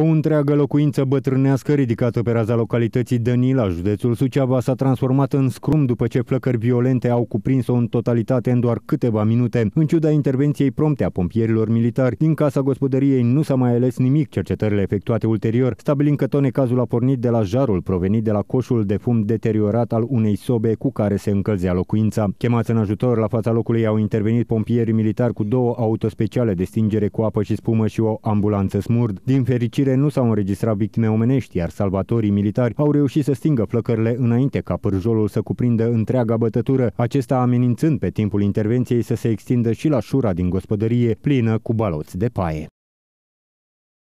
O întreagă locuință bătrânească ridicată pe raza localității Dănila, județul Suceava, s-a transformat în scrum după ce flăcări violente au cuprins-o în totalitate în doar câteva minute. În ciuda intervenției prompte a pompierilor militari, din casa gospodăriei nu s-a mai ales nimic cercetările efectuate ulterior, stabilind că tone cazul a pornit de la jarul provenit de la coșul de fum deteriorat al unei sobe cu care se încălzea locuința. Chemați în ajutor, la fața locului au intervenit pompieri militari cu două autospeciale de stingere cu apă și spumă și o ambulanță smurd. Din fericire, fericire, nu s-au înregistrat victime omenești, iar salvatorii militari au reușit să stingă flăcările înainte ca pârjolul să cuprindă întreaga bătătură, acesta amenințând pe timpul intervenției să se extindă și la șura din gospodărie plină cu baloți de paie.